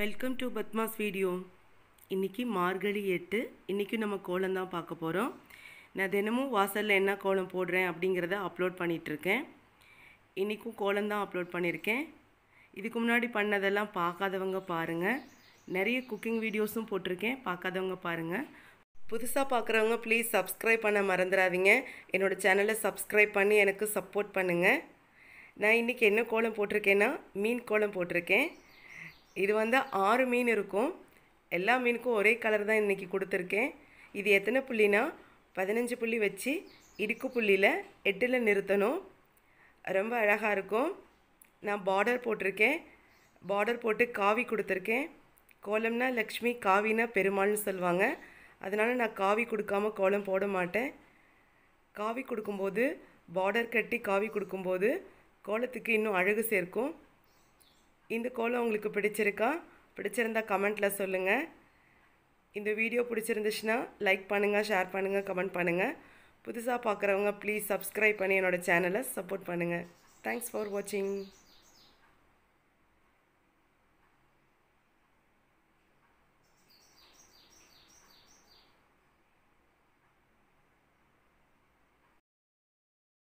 welcome to Padma's video இன்றைக்கி மார்கழி எட்டு இன்றைக்கும் நம்ம கோலம் தான் பார்க்க போகிறோம் நான் தினமும் வாசலில் என்ன கோலம் போடுறேன் அப்படிங்கிறத அப்லோட் பண்ணிகிட்ருக்கேன் இன்றைக்கும் கோலம் தான் அப்லோட் பண்ணியிருக்கேன் இதுக்கு முன்னாடி பண்ணதெல்லாம் பார்க்காதவங்க பாருங்கள் நிறைய குக்கிங் வீடியோஸும் போட்டிருக்கேன் பார்க்காதவங்க பாருங்கள் புதுசாக பார்க்குறவங்க ப்ளீஸ் சப்ஸ்கிரைப் பண்ண மறந்துடாதீங்க என்னோடய சேனலை சப்ஸ்கிரைப் பண்ணி எனக்கு சப்போர்ட் பண்ணுங்கள் நான் இன்றைக்கி என்ன கோலம் போட்டிருக்கேன்னா மீன் கோலம் போட்டிருக்கேன் இது வந்து ஆறு மீன் இருக்கும் எல்லா மீனுக்கும் ஒரே கலர் தான் இன்றைக்கி கொடுத்துருக்கேன் இது எத்தனை புள்ளினா பதினஞ்சு புள்ளி வச்சு இடுக்கு புள்ளியில் எட்டில் நிறுத்தணும் ரொம்ப அழகாக இருக்கும் நான் பார்டர் போட்டிருக்கேன் பார்டர் போட்டு காவி கொடுத்துருக்கேன் கோலம்னா லக்ஷ்மி காவினா பெருமாள்னு சொல்லுவாங்க அதனால் நான் காவி கொடுக்காம கோலம் போட மாட்டேன் காவி கொடுக்கும்போது பார்டர் கட்டி காவி கொடுக்கும்போது கோலத்துக்கு இன்னும் அழகு சேர்க்கும் இந்த கோலம் உங்களுக்கு பிடிச்சிருக்கா பிடிச்சிருந்தா கமெண்ட்டில் சொல்லுங்கள் இந்த வீடியோ பிடிச்சிருந்துச்சுன்னா லைக் பண்ணுங்கள் ஷேர் பண்ணுங்கள் கமெண்ட் பண்ணுங்கள் புதுசாக பார்க்குறவங்க ப்ளீஸ் சப்ஸ்கிரைப் பண்ணி என்னோடய சேனலை சப்போர்ட் பண்ணுங்கள் தேங்க்ஸ் ஃபார் வாட்சிங்